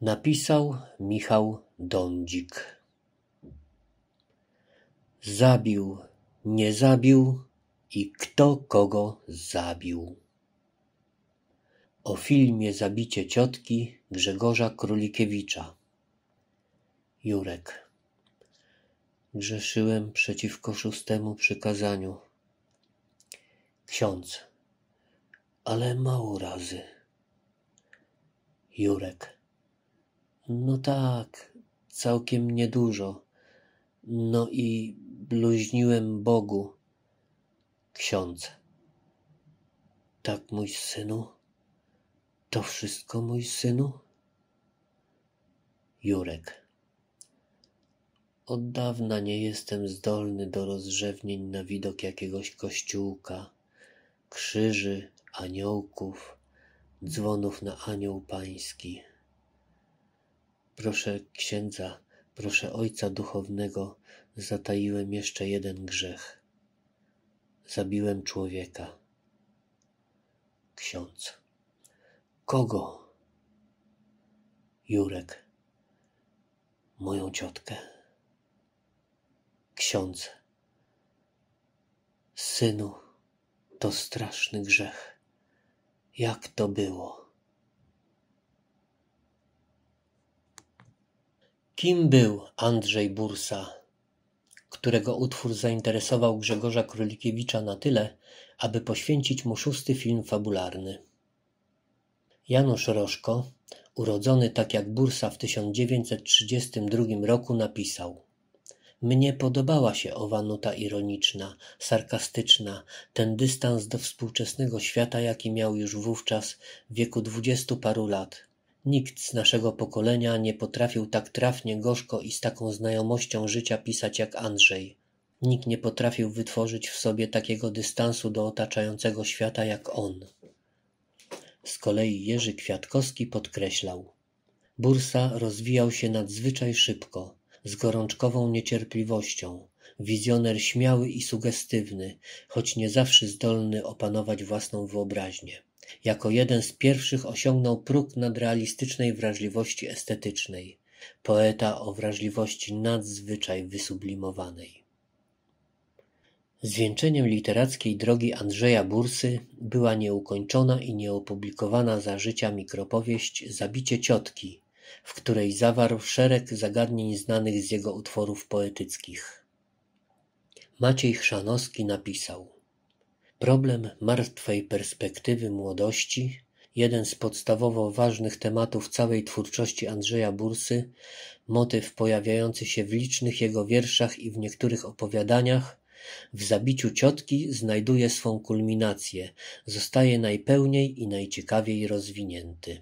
Napisał Michał Dądzik. Zabił, nie zabił i kto kogo zabił. O filmie Zabicie ciotki Grzegorza Królikiewicza. Jurek. Grzeszyłem przeciwko szóstemu przykazaniu. Ksiądz. Ale mało razy. Jurek no tak, całkiem niedużo. No i bluźniłem Bogu, ksiądz. Tak, mój synu? To wszystko, mój synu? Jurek. Od dawna nie jestem zdolny do rozrzewnień na widok jakiegoś kościółka, krzyży, aniołków, dzwonów na anioł pański. Proszę księdza, proszę ojca duchownego, zataiłem jeszcze jeden grzech. Zabiłem człowieka. Ksiądz. Kogo? Jurek. Moją ciotkę. Ksiądz. Synu, to straszny grzech. Jak to było? Kim był Andrzej Bursa, którego utwór zainteresował Grzegorza Królikiewicza na tyle, aby poświęcić mu szósty film fabularny. Janusz Rożko, urodzony tak jak Bursa w 1932 roku, napisał Mnie podobała się owa nuta ironiczna, sarkastyczna, ten dystans do współczesnego świata, jaki miał już wówczas w wieku dwudziestu paru lat – Nikt z naszego pokolenia nie potrafił tak trafnie gorzko i z taką znajomością życia pisać jak Andrzej. Nikt nie potrafił wytworzyć w sobie takiego dystansu do otaczającego świata jak on. Z kolei Jerzy Kwiatkowski podkreślał: Bursa rozwijał się nadzwyczaj szybko, z gorączkową niecierpliwością. Wizjoner śmiały i sugestywny, choć nie zawsze zdolny opanować własną wyobraźnię. Jako jeden z pierwszych osiągnął próg nadrealistycznej wrażliwości estetycznej, poeta o wrażliwości nadzwyczaj wysublimowanej. Zwieńczeniem literackiej drogi Andrzeja Bursy była nieukończona i nieopublikowana za życia mikropowieść Zabicie ciotki, w której zawarł szereg zagadnień znanych z jego utworów poetyckich. Maciej Chrzanowski napisał – Problem martwej perspektywy młodości, jeden z podstawowo ważnych tematów całej twórczości Andrzeja Bursy, motyw pojawiający się w licznych jego wierszach i w niektórych opowiadaniach, w zabiciu ciotki znajduje swą kulminację, zostaje najpełniej i najciekawiej rozwinięty.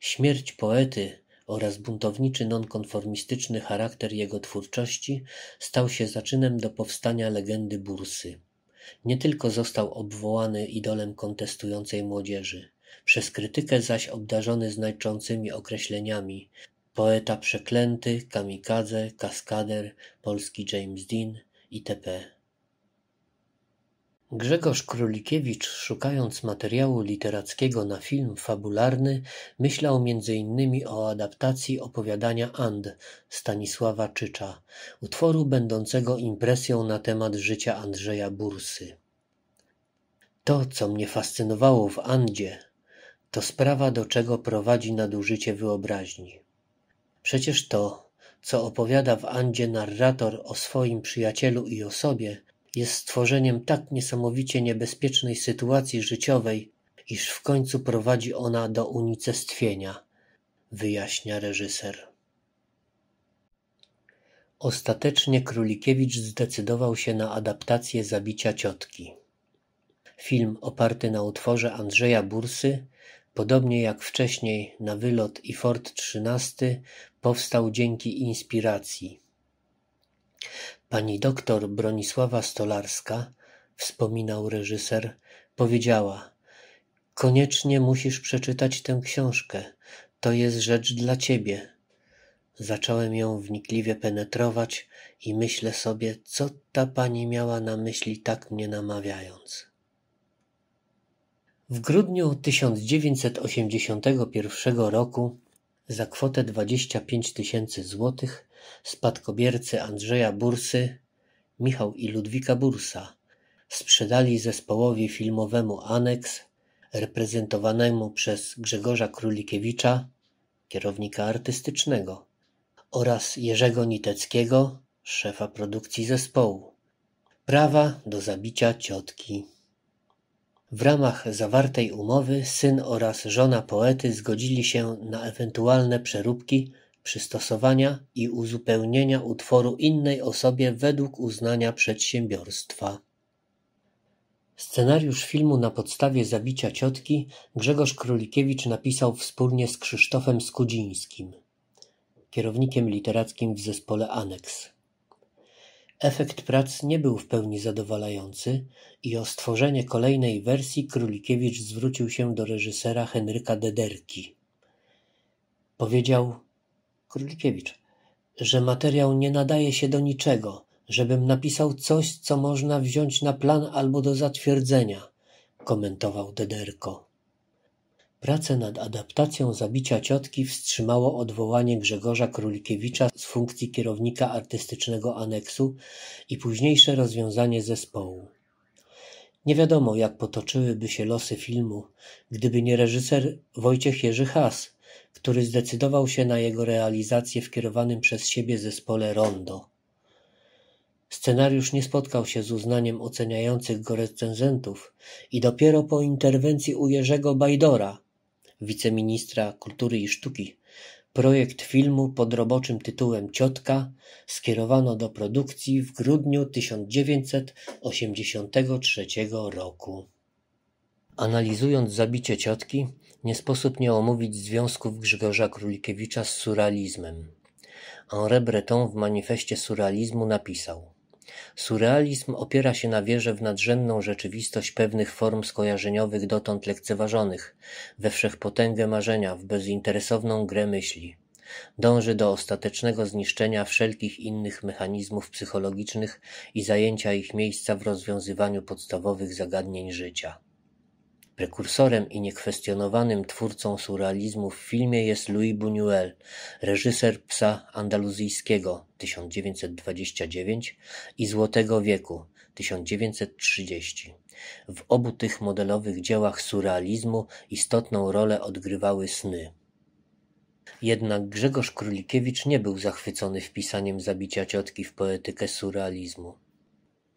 Śmierć poety oraz buntowniczy nonkonformistyczny charakter jego twórczości stał się zaczynem do powstania legendy Bursy. Nie tylko został obwołany idolem kontestującej młodzieży, przez krytykę zaś obdarzony znaczącymi określeniami poeta przeklęty, kamikadze, kaskader, polski James Dean itp. Grzegorz Królikiewicz, szukając materiału literackiego na film fabularny, myślał m.in. o adaptacji opowiadania And Stanisława Czycza, utworu będącego impresją na temat życia Andrzeja Bursy. To, co mnie fascynowało w Andzie, to sprawa, do czego prowadzi nadużycie wyobraźni. Przecież to, co opowiada w Andzie narrator o swoim przyjacielu i o sobie, jest stworzeniem tak niesamowicie niebezpiecznej sytuacji życiowej, iż w końcu prowadzi ona do unicestwienia wyjaśnia reżyser. Ostatecznie Królikiewicz zdecydował się na adaptację Zabicia ciotki. Film oparty na utworze Andrzeja Bursy, podobnie jak wcześniej na Wylot i Fort XIII, powstał dzięki inspiracji. Pani doktor Bronisława Stolarska — wspominał reżyser — powiedziała: „Koniecznie musisz przeczytać tę książkę. To jest rzecz dla ciebie. Zacząłem ją wnikliwie penetrować i myślę sobie, co ta pani miała na myśli tak mnie namawiając. W grudniu 1981 roku za kwotę dwadzieścia pięć tysięcy złotych spadkobiercy Andrzeja Bursy, Michał i Ludwika Bursa, sprzedali zespołowi filmowemu Aneks, reprezentowanemu przez Grzegorza Królikiewicza, kierownika artystycznego, oraz Jerzego Niteckiego, szefa produkcji zespołu. Prawa do zabicia ciotki. W ramach zawartej umowy syn oraz żona poety zgodzili się na ewentualne przeróbki, przystosowania i uzupełnienia utworu innej osobie według uznania przedsiębiorstwa. Scenariusz filmu na podstawie zabicia ciotki Grzegorz Królikiewicz napisał wspólnie z Krzysztofem Skudzińskim, kierownikiem literackim w zespole Aneks. Efekt prac nie był w pełni zadowalający i o stworzenie kolejnej wersji Królikiewicz zwrócił się do reżysera Henryka Dederki. Powiedział Królikiewicz, że materiał nie nadaje się do niczego, żebym napisał coś, co można wziąć na plan albo do zatwierdzenia, komentował Dederko. Prace nad adaptacją „Zabicia ciotki” wstrzymało odwołanie Grzegorza Królikiewicza z funkcji kierownika artystycznego aneksu i późniejsze rozwiązanie zespołu. Nie wiadomo, jak potoczyłyby się losy filmu, gdyby nie reżyser Wojciech Jerzy Has, który zdecydował się na jego realizację w kierowanym przez siebie zespole Rondo. Scenariusz nie spotkał się z uznaniem oceniających go recenzentów i dopiero po interwencji u Jerzego Bajdora wiceministra kultury i sztuki, projekt filmu pod roboczym tytułem Ciotka skierowano do produkcji w grudniu 1983 roku. Analizując zabicie ciotki, nie sposób nie omówić związków Grzegorza Królikiewicza z surrealizmem. Henri Breton w manifestie surrealizmu napisał – Surrealizm opiera się na wierze w nadrzędną rzeczywistość pewnych form skojarzeniowych dotąd lekceważonych, we wszechpotęgę marzenia, w bezinteresowną grę myśli. Dąży do ostatecznego zniszczenia wszelkich innych mechanizmów psychologicznych i zajęcia ich miejsca w rozwiązywaniu podstawowych zagadnień życia. Prekursorem i niekwestionowanym twórcą surrealizmu w filmie jest Luis Buñuel, reżyser Psa andaluzyjskiego 1929 i Złotego wieku 1930. W obu tych modelowych dziełach surrealizmu istotną rolę odgrywały sny. Jednak Grzegorz Królikiewicz nie był zachwycony wpisaniem zabicia ciotki w poetykę surrealizmu.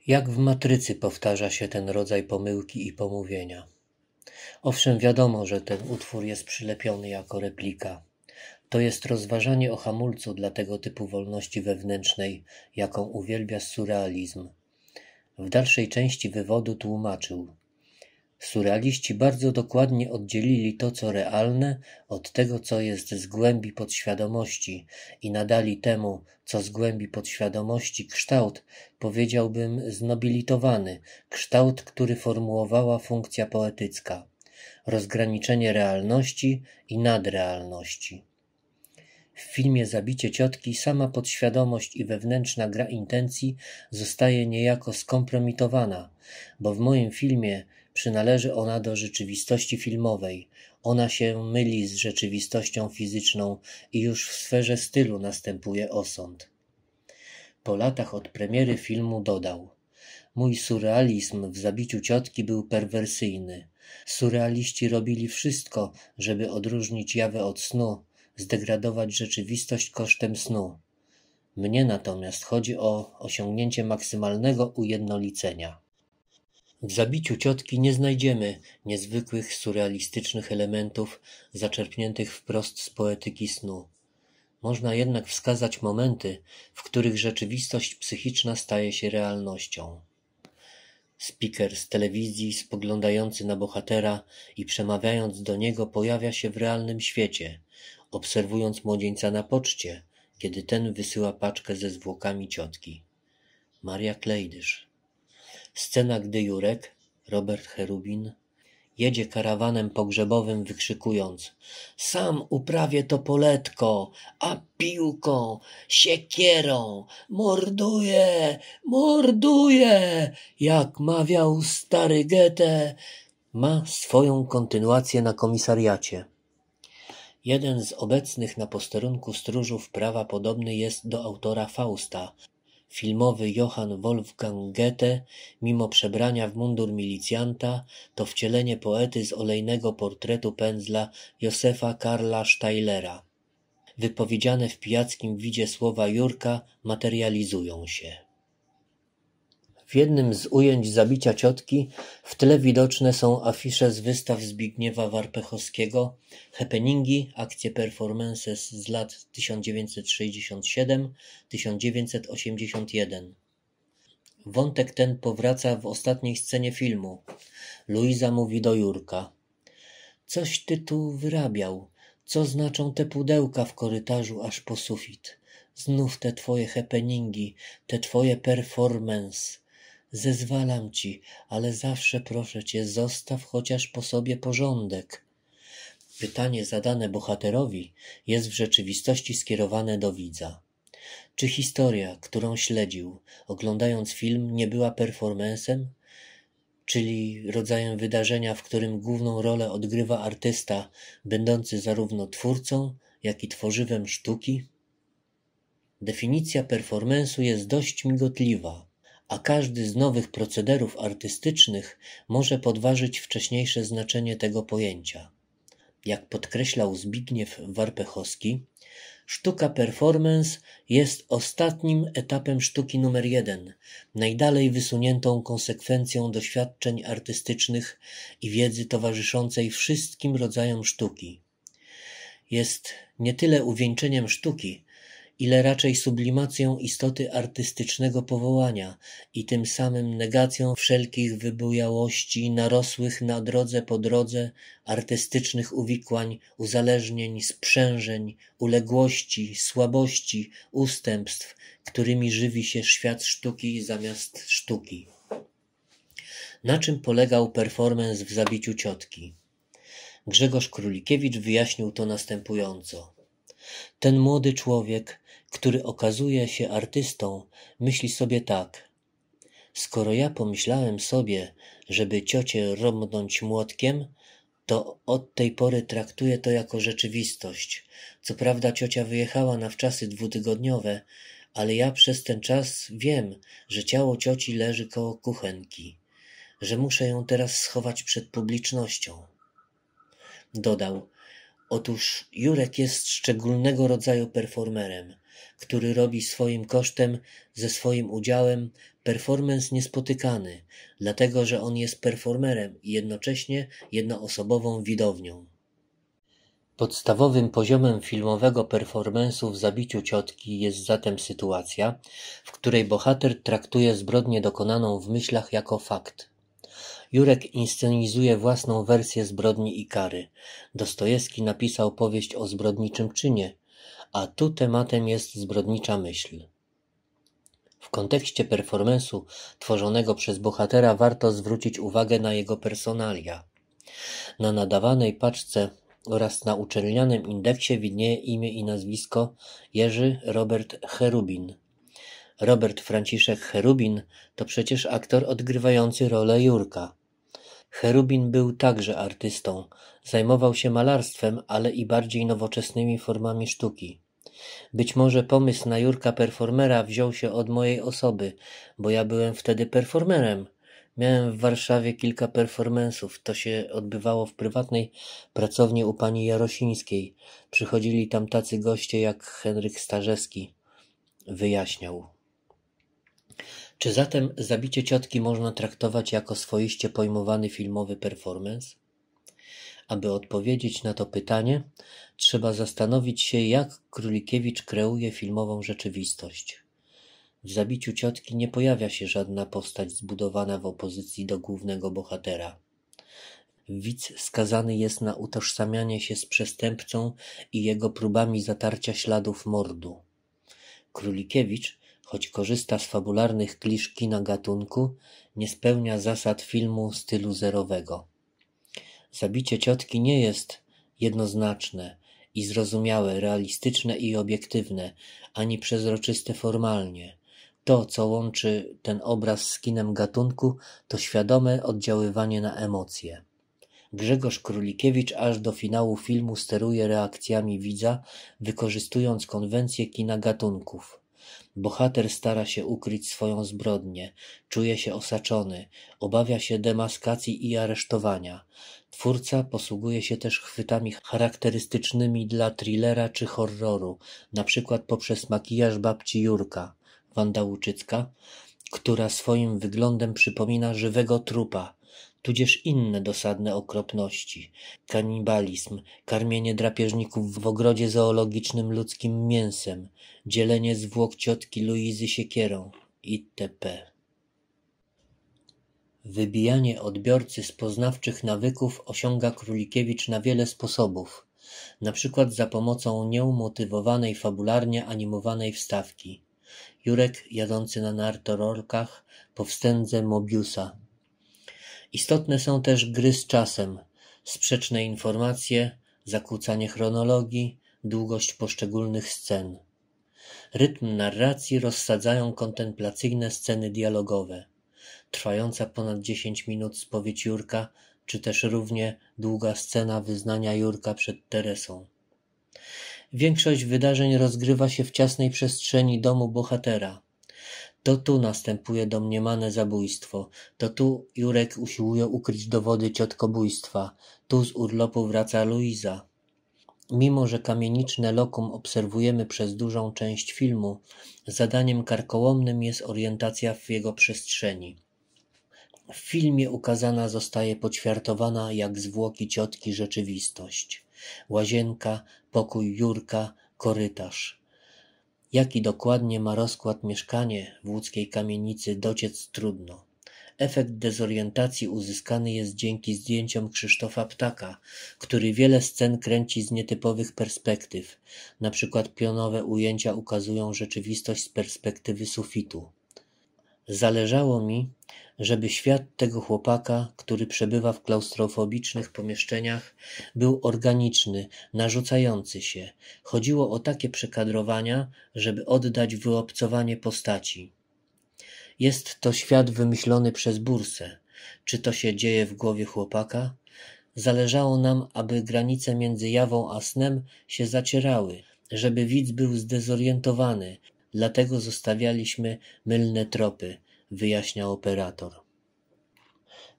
Jak w Matrycy powtarza się ten rodzaj pomyłki i pomówienia. Owszem, wiadomo, że ten utwór jest przylepiony jako replika. To jest rozważanie o hamulcu dla tego typu wolności wewnętrznej, jaką uwielbia surrealizm. W dalszej części wywodu tłumaczył – Surrealiści bardzo dokładnie oddzielili to, co realne, od tego, co jest z głębi podświadomości i nadali temu, co z głębi podświadomości, kształt, powiedziałbym, znobilitowany, kształt, który formułowała funkcja poetycka. Rozgraniczenie realności i nadrealności. W filmie Zabicie ciotki sama podświadomość i wewnętrzna gra intencji zostaje niejako skompromitowana, bo w moim filmie Przynależy ona do rzeczywistości filmowej. Ona się myli z rzeczywistością fizyczną i już w sferze stylu następuje osąd. Po latach od premiery filmu dodał: Mój surrealizm w zabiciu ciotki był perwersyjny. Surrealiści robili wszystko, żeby odróżnić jawę od snu, zdegradować rzeczywistość kosztem snu. Mnie natomiast chodzi o osiągnięcie maksymalnego ujednolicenia. W zabiciu ciotki nie znajdziemy niezwykłych, surrealistycznych elementów zaczerpniętych wprost z poetyki snu. Można jednak wskazać momenty, w których rzeczywistość psychiczna staje się realnością. Speaker z telewizji, spoglądający na bohatera i przemawiając do niego, pojawia się w realnym świecie, obserwując młodzieńca na poczcie, kiedy ten wysyła paczkę ze zwłokami ciotki. Maria Klejdysz Scena, gdy Jurek, Robert Cherubin, jedzie karawanem pogrzebowym wykrzykując Sam uprawię to poletko, a piłką, siekierą, morduje, morduje, jak mawiał stary Goethe, ma swoją kontynuację na komisariacie. Jeden z obecnych na posterunku stróżów prawa podobny jest do autora Fausta, filmowy Johann Wolfgang Goethe, mimo przebrania w mundur milicjanta, to wcielenie poety z olejnego portretu pędzla Josefa Karla Steilera. Wypowiedziane w pijackim widzie słowa Jurka materializują się. W jednym z ujęć zabicia ciotki w tle widoczne są afisze z wystaw Zbigniewa Warpechowskiego, happeningi, akcje performances z lat 1967-1981. Wątek ten powraca w ostatniej scenie filmu. Luiza mówi do Jurka. Coś ty tu wyrabiał. Co znaczą te pudełka w korytarzu aż po sufit? Znów te twoje happeningi, te twoje performance. Zezwalam ci, ale zawsze proszę cię, zostaw chociaż po sobie porządek. Pytanie zadane bohaterowi jest w rzeczywistości skierowane do widza. Czy historia, którą śledził, oglądając film, nie była performancem? Czyli rodzajem wydarzenia, w którym główną rolę odgrywa artysta, będący zarówno twórcą, jak i tworzywem sztuki? Definicja performensu jest dość migotliwa a każdy z nowych procederów artystycznych może podważyć wcześniejsze znaczenie tego pojęcia. Jak podkreślał Zbigniew Warpechowski, sztuka performance jest ostatnim etapem sztuki numer jeden, najdalej wysuniętą konsekwencją doświadczeń artystycznych i wiedzy towarzyszącej wszystkim rodzajom sztuki. Jest nie tyle uwieńczeniem sztuki, ile raczej sublimacją istoty artystycznego powołania i tym samym negacją wszelkich wybujałości narosłych na drodze po drodze artystycznych uwikłań, uzależnień, sprzężeń, uległości, słabości, ustępstw, którymi żywi się świat sztuki zamiast sztuki. Na czym polegał performance w zabiciu ciotki? Grzegorz Królikiewicz wyjaśnił to następująco. Ten młody człowiek który okazuje się artystą, myśli sobie tak. Skoro ja pomyślałem sobie, żeby ciocię romnąć młotkiem, to od tej pory traktuję to jako rzeczywistość. Co prawda ciocia wyjechała na wczasy dwutygodniowe, ale ja przez ten czas wiem, że ciało cioci leży koło kuchenki, że muszę ją teraz schować przed publicznością. Dodał, otóż Jurek jest szczególnego rodzaju performerem który robi swoim kosztem, ze swoim udziałem, performance niespotykany, dlatego że on jest performerem i jednocześnie jednoosobową widownią. Podstawowym poziomem filmowego performance'u w zabiciu ciotki jest zatem sytuacja, w której bohater traktuje zbrodnię dokonaną w myślach jako fakt. Jurek inscenizuje własną wersję zbrodni i kary. Dostojewski napisał powieść o zbrodniczym czynie, a tu tematem jest zbrodnicza myśl. W kontekście performensu tworzonego przez bohatera warto zwrócić uwagę na jego personalia. Na nadawanej paczce oraz na uczelnianym indeksie widnieje imię i nazwisko Jerzy Robert Cherubin. Robert Franciszek Cherubin to przecież aktor odgrywający rolę Jurka. Cherubin był także artystą, zajmował się malarstwem, ale i bardziej nowoczesnymi formami sztuki. Być może pomysł na Jurka performera wziął się od mojej osoby, bo ja byłem wtedy performerem. Miałem w Warszawie kilka performensów. To się odbywało w prywatnej pracowni u pani Jarosińskiej. Przychodzili tam tacy goście jak Henryk Starzewski. Wyjaśniał. Czy zatem zabicie ciotki można traktować jako swoiście pojmowany filmowy performance? Aby odpowiedzieć na to pytanie, trzeba zastanowić się, jak Królikiewicz kreuje filmową rzeczywistość. W zabiciu ciotki nie pojawia się żadna postać zbudowana w opozycji do głównego bohatera. Widz skazany jest na utożsamianie się z przestępcą i jego próbami zatarcia śladów mordu. Królikiewicz choć korzysta z fabularnych klisz kina gatunku, nie spełnia zasad filmu stylu zerowego. Zabicie ciotki nie jest jednoznaczne i zrozumiałe, realistyczne i obiektywne, ani przezroczyste formalnie. To, co łączy ten obraz z kinem gatunku, to świadome oddziaływanie na emocje. Grzegorz Królikiewicz aż do finału filmu steruje reakcjami widza, wykorzystując konwencję kina gatunków. Bohater stara się ukryć swoją zbrodnię, czuje się osaczony, obawia się demaskacji i aresztowania. Twórca posługuje się też chwytami charakterystycznymi dla thrillera czy horroru, na przykład poprzez makijaż babci Jurka, Wanda Łuczycka, która swoim wyglądem przypomina żywego trupa, tudzież inne dosadne okropności, kanibalizm, karmienie drapieżników w ogrodzie zoologicznym ludzkim mięsem, dzielenie zwłok ciotki Luizy siekierą itp. Wybijanie odbiorcy z poznawczych nawyków osiąga Królikiewicz na wiele sposobów, na przykład za pomocą nieumotywowanej fabularnie animowanej wstawki. Jurek jadący na nartorolkach po wstędze Mobiusa Istotne są też gry z czasem, sprzeczne informacje, zakłócanie chronologii, długość poszczególnych scen. Rytm narracji rozsadzają kontemplacyjne sceny dialogowe. Trwająca ponad 10 minut spowiedź Jurka, czy też równie długa scena wyznania Jurka przed Teresą. Większość wydarzeń rozgrywa się w ciasnej przestrzeni domu bohatera. To tu następuje domniemane zabójstwo, to tu Jurek usiłuje ukryć dowody ciotkobójstwa, tu z urlopu wraca Luiza. Mimo, że kamieniczne lokum obserwujemy przez dużą część filmu, zadaniem karkołomnym jest orientacja w jego przestrzeni. W filmie ukazana zostaje poćwiartowana jak zwłoki ciotki rzeczywistość. Łazienka, pokój Jurka, korytarz. Jaki dokładnie ma rozkład mieszkanie w łódzkiej kamienicy dociec trudno. Efekt dezorientacji uzyskany jest dzięki zdjęciom Krzysztofa Ptaka, który wiele scen kręci z nietypowych perspektyw. Na przykład pionowe ujęcia ukazują rzeczywistość z perspektywy sufitu. Zależało mi, żeby świat tego chłopaka, który przebywa w klaustrofobicznych pomieszczeniach, był organiczny, narzucający się. Chodziło o takie przekadrowania, żeby oddać wyobcowanie postaci. Jest to świat wymyślony przez bursę. Czy to się dzieje w głowie chłopaka? Zależało nam, aby granice między jawą a snem się zacierały, żeby widz był zdezorientowany, dlatego zostawialiśmy mylne tropy – wyjaśnia operator.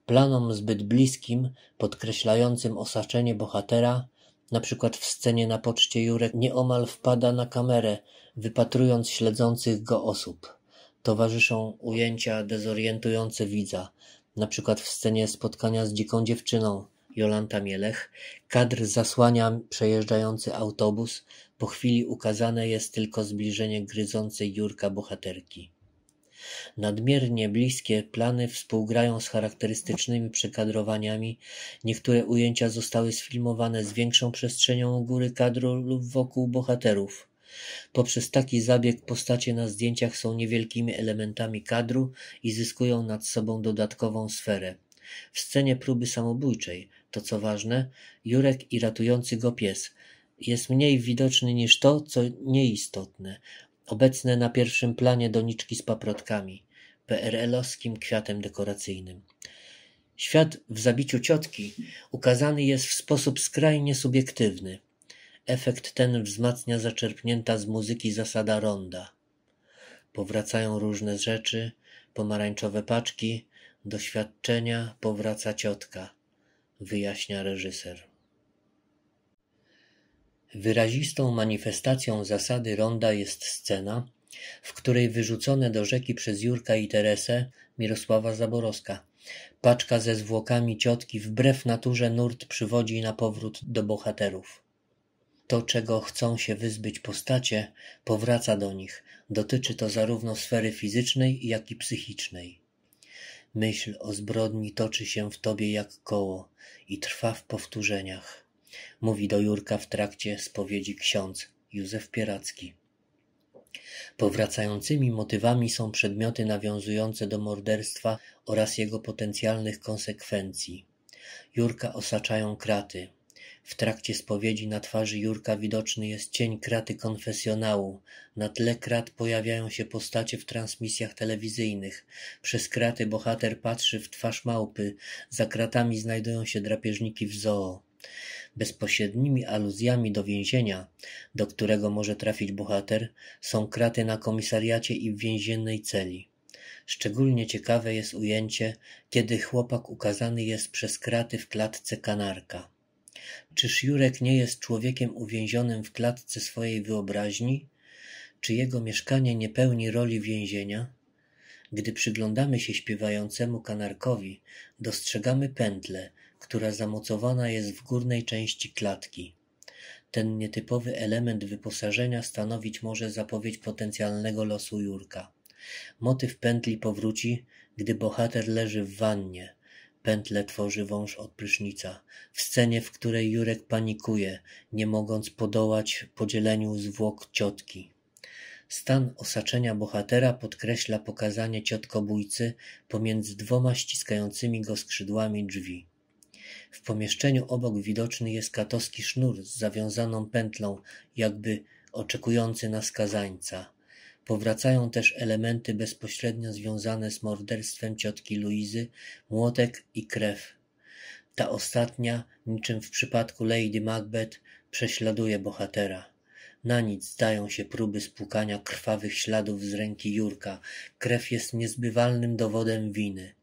Planom zbyt bliskim, podkreślającym osaczenie bohatera, na przykład w scenie na poczcie Jurek nieomal wpada na kamerę, wypatrując śledzących go osób. Towarzyszą ujęcia dezorientujące widza, na przykład w scenie spotkania z dziką dziewczyną Jolanta Mielech, kadr zasłania przejeżdżający autobus, po chwili ukazane jest tylko zbliżenie gryzącej Jurka bohaterki. Nadmiernie bliskie plany współgrają z charakterystycznymi przekadrowaniami, niektóre ujęcia zostały sfilmowane z większą przestrzenią u góry kadru lub wokół bohaterów. Poprzez taki zabieg postacie na zdjęciach są niewielkimi elementami kadru i zyskują nad sobą dodatkową sferę. W scenie próby samobójczej, to co ważne, Jurek i ratujący go pies jest mniej widoczny niż to, co nieistotne. Obecne na pierwszym planie doniczki z paprotkami, PRL-owskim kwiatem dekoracyjnym. Świat w zabiciu ciotki ukazany jest w sposób skrajnie subiektywny. Efekt ten wzmacnia zaczerpnięta z muzyki zasada ronda. Powracają różne rzeczy, pomarańczowe paczki, doświadczenia, powraca ciotka, wyjaśnia reżyser. Wyrazistą manifestacją zasady ronda jest scena, w której wyrzucone do rzeki przez Jurka i Teresę Mirosława Zaborowska. Paczka ze zwłokami ciotki wbrew naturze nurt przywodzi na powrót do bohaterów. To, czego chcą się wyzbyć postacie, powraca do nich. Dotyczy to zarówno sfery fizycznej, jak i psychicznej. Myśl o zbrodni toczy się w tobie jak koło i trwa w powtórzeniach mówi do Jurka w trakcie spowiedzi ksiądz Józef Pieracki. Powracającymi motywami są przedmioty nawiązujące do morderstwa oraz jego potencjalnych konsekwencji. Jurka osaczają kraty. W trakcie spowiedzi na twarzy Jurka widoczny jest cień kraty konfesjonału. Na tle krat pojawiają się postacie w transmisjach telewizyjnych. Przez kraty bohater patrzy w twarz małpy. Za kratami znajdują się drapieżniki w zoo. Bezpośrednimi aluzjami do więzienia, do którego może trafić bohater, są kraty na komisariacie i w więziennej celi. Szczególnie ciekawe jest ujęcie, kiedy chłopak ukazany jest przez kraty w klatce kanarka. Czyż Jurek nie jest człowiekiem uwięzionym w klatce swojej wyobraźni? Czy jego mieszkanie nie pełni roli więzienia? Gdy przyglądamy się śpiewającemu kanarkowi, dostrzegamy pętle która zamocowana jest w górnej części klatki. Ten nietypowy element wyposażenia stanowić może zapowiedź potencjalnego losu Jurka. Motyw pętli powróci, gdy bohater leży w wannie. Pętle tworzy wąż od prysznica. W scenie, w której Jurek panikuje, nie mogąc podołać podzieleniu zwłok ciotki. Stan osaczenia bohatera podkreśla pokazanie ciotkobójcy pomiędzy dwoma ściskającymi go skrzydłami drzwi. W pomieszczeniu obok widoczny jest katowski sznur z zawiązaną pętlą, jakby oczekujący na skazańca. Powracają też elementy bezpośrednio związane z morderstwem ciotki Luizy, młotek i krew. Ta ostatnia, niczym w przypadku Lady Macbeth, prześladuje bohatera. Na nic zdają się próby spłukania krwawych śladów z ręki Jurka. Krew jest niezbywalnym dowodem winy.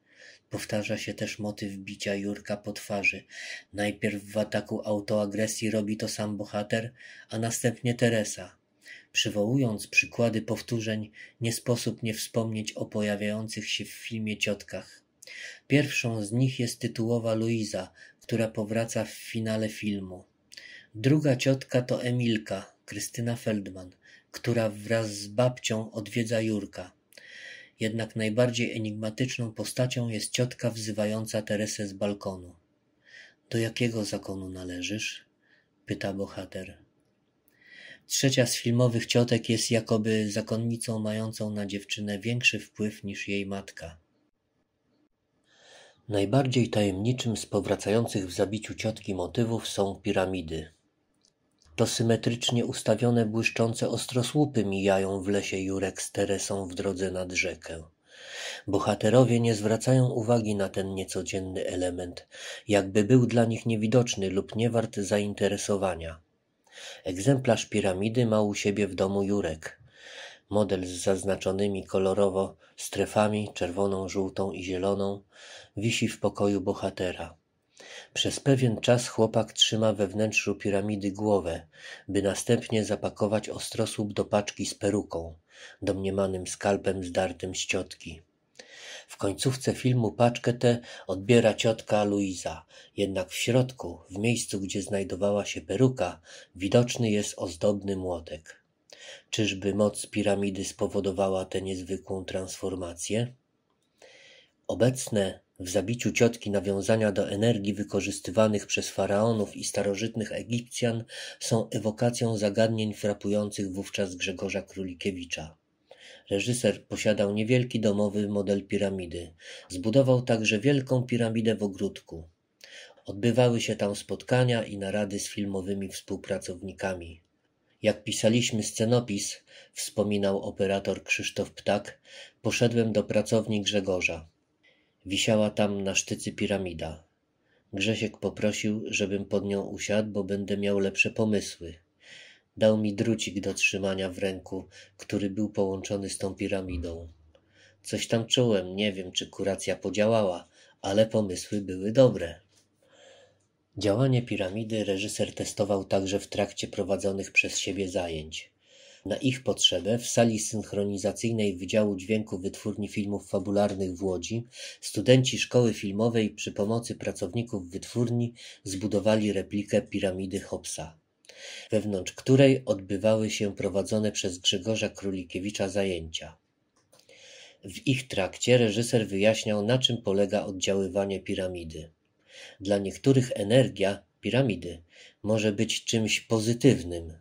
Powtarza się też motyw bicia Jurka po twarzy. Najpierw w ataku autoagresji robi to sam bohater, a następnie Teresa. Przywołując przykłady powtórzeń, nie sposób nie wspomnieć o pojawiających się w filmie ciotkach. Pierwszą z nich jest tytułowa Luiza, która powraca w finale filmu. Druga ciotka to Emilka, Krystyna Feldman, która wraz z babcią odwiedza Jurka jednak najbardziej enigmatyczną postacią jest ciotka wzywająca Teresę z balkonu. Do jakiego zakonu należysz? pyta bohater. Trzecia z filmowych ciotek jest jakoby zakonnicą mającą na dziewczynę większy wpływ niż jej matka. Najbardziej tajemniczym z powracających w zabiciu ciotki motywów są piramidy to symetrycznie ustawione błyszczące ostrosłupy mijają w lesie Jurek z Teresą w drodze nad rzekę. Bohaterowie nie zwracają uwagi na ten niecodzienny element, jakby był dla nich niewidoczny lub nie wart zainteresowania. Egzemplarz piramidy ma u siebie w domu Jurek. Model z zaznaczonymi kolorowo strefami czerwoną, żółtą i zieloną wisi w pokoju bohatera. Przez pewien czas chłopak trzyma we wnętrzu piramidy głowę, by następnie zapakować ostrosłup do paczki z peruką, domniemanym skalpem zdartym z ciotki. W końcówce filmu paczkę tę odbiera ciotka Luiza, jednak w środku, w miejscu gdzie znajdowała się peruka, widoczny jest ozdobny młotek. Czyżby moc piramidy spowodowała tę niezwykłą transformację? Obecne w zabiciu ciotki nawiązania do energii wykorzystywanych przez faraonów i starożytnych Egipcjan są ewokacją zagadnień frapujących wówczas Grzegorza Królikiewicza. Reżyser posiadał niewielki domowy model piramidy. Zbudował także wielką piramidę w ogródku. Odbywały się tam spotkania i narady z filmowymi współpracownikami. Jak pisaliśmy scenopis, wspominał operator Krzysztof Ptak, poszedłem do pracowni Grzegorza. Wisiała tam na sztycy piramida. Grzesiek poprosił, żebym pod nią usiadł, bo będę miał lepsze pomysły. Dał mi drucik do trzymania w ręku, który był połączony z tą piramidą. Coś tam czułem, nie wiem czy kuracja podziałała, ale pomysły były dobre. Działanie piramidy reżyser testował także w trakcie prowadzonych przez siebie zajęć. Na ich potrzebę w sali synchronizacyjnej Wydziału Dźwięku Wytwórni Filmów Fabularnych w Łodzi studenci szkoły filmowej przy pomocy pracowników wytwórni zbudowali replikę piramidy Hopsa, wewnątrz której odbywały się prowadzone przez Grzegorza Królikiewicza zajęcia. W ich trakcie reżyser wyjaśniał, na czym polega oddziaływanie piramidy. Dla niektórych energia piramidy może być czymś pozytywnym,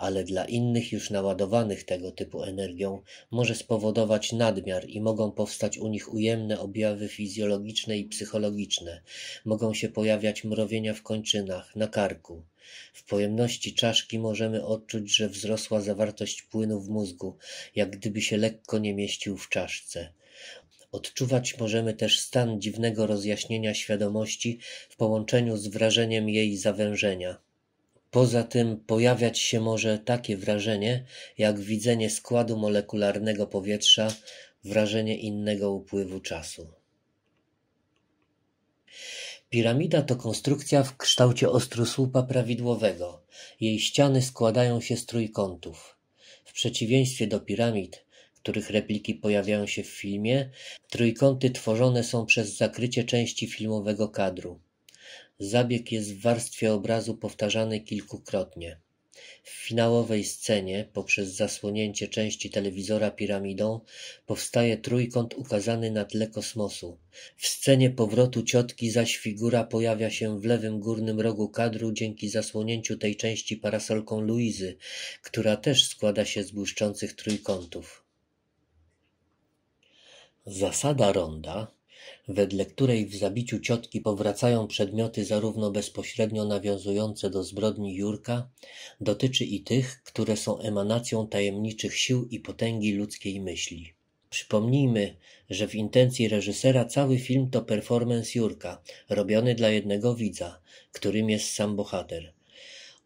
ale dla innych już naładowanych tego typu energią może spowodować nadmiar i mogą powstać u nich ujemne objawy fizjologiczne i psychologiczne. Mogą się pojawiać mrowienia w kończynach, na karku. W pojemności czaszki możemy odczuć, że wzrosła zawartość płynu w mózgu, jak gdyby się lekko nie mieścił w czaszce. Odczuwać możemy też stan dziwnego rozjaśnienia świadomości w połączeniu z wrażeniem jej zawężenia. Poza tym pojawiać się może takie wrażenie, jak widzenie składu molekularnego powietrza, wrażenie innego upływu czasu. Piramida to konstrukcja w kształcie ostrosłupa prawidłowego. Jej ściany składają się z trójkątów. W przeciwieństwie do piramid, których repliki pojawiają się w filmie, trójkąty tworzone są przez zakrycie części filmowego kadru. Zabieg jest w warstwie obrazu powtarzany kilkukrotnie. W finałowej scenie, poprzez zasłonięcie części telewizora piramidą, powstaje trójkąt ukazany na tle kosmosu. W scenie powrotu ciotki zaś figura pojawia się w lewym górnym rogu kadru dzięki zasłonięciu tej części parasolką Luizy, która też składa się z błyszczących trójkątów. Zasada ronda wedle której w zabiciu ciotki powracają przedmioty zarówno bezpośrednio nawiązujące do zbrodni Jurka, dotyczy i tych, które są emanacją tajemniczych sił i potęgi ludzkiej myśli. Przypomnijmy, że w intencji reżysera cały film to performance Jurka, robiony dla jednego widza, którym jest sam bohater.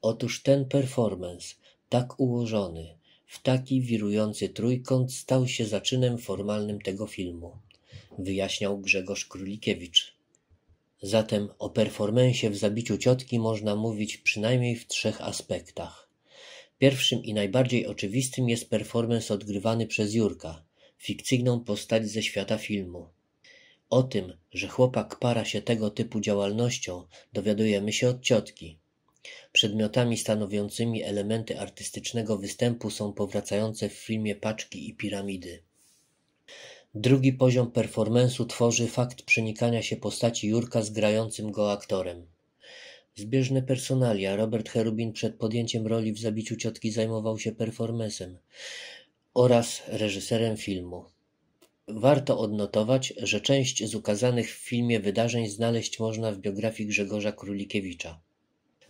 Otóż ten performance, tak ułożony, w taki wirujący trójkąt stał się zaczynem formalnym tego filmu wyjaśniał Grzegorz Królikiewicz. Zatem o performensie w zabiciu ciotki można mówić przynajmniej w trzech aspektach. Pierwszym i najbardziej oczywistym jest performance odgrywany przez Jurka, fikcyjną postać ze świata filmu. O tym, że chłopak para się tego typu działalnością, dowiadujemy się od ciotki. Przedmiotami stanowiącymi elementy artystycznego występu są powracające w filmie paczki i piramidy. Drugi poziom performansu tworzy fakt przenikania się postaci Jurka z grającym go aktorem. Zbieżne personalia. Robert Herubin przed podjęciem roli w zabiciu ciotki zajmował się performancem oraz reżyserem filmu. Warto odnotować, że część z ukazanych w filmie wydarzeń znaleźć można w biografii Grzegorza Królikiewicza.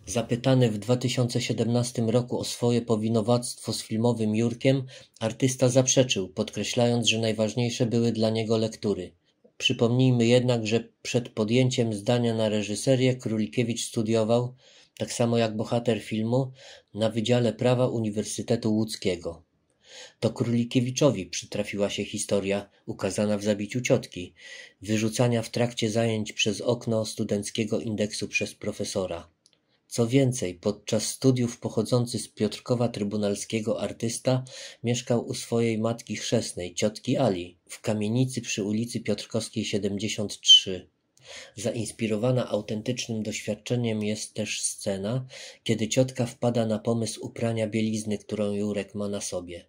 Zapytany w 2017 roku o swoje powinowactwo z filmowym Jurkiem, artysta zaprzeczył, podkreślając, że najważniejsze były dla niego lektury. Przypomnijmy jednak, że przed podjęciem zdania na reżyserię Królikiewicz studiował, tak samo jak bohater filmu, na Wydziale Prawa Uniwersytetu Łódzkiego. To Królikiewiczowi przytrafiła się historia ukazana w zabiciu ciotki, wyrzucania w trakcie zajęć przez okno studenckiego indeksu przez profesora. Co więcej, podczas studiów pochodzący z Piotrkowa Trybunalskiego artysta mieszkał u swojej matki chrzestnej, ciotki Ali, w kamienicy przy ulicy Piotrkowskiej 73. Zainspirowana autentycznym doświadczeniem jest też scena, kiedy ciotka wpada na pomysł uprania bielizny, którą Jurek ma na sobie.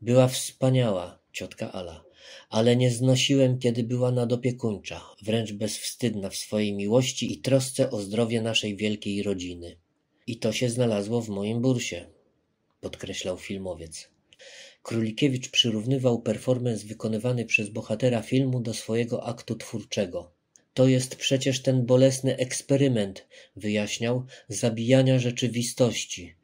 Była wspaniała, ciotka Ala ale nie znosiłem, kiedy była nadopiekuńcza, wręcz bezwstydna w swojej miłości i trosce o zdrowie naszej wielkiej rodziny. I to się znalazło w moim bursie, podkreślał filmowiec. Królikiewicz przyrównywał performance wykonywany przez bohatera filmu do swojego aktu twórczego. To jest przecież ten bolesny eksperyment, wyjaśniał, zabijania rzeczywistości,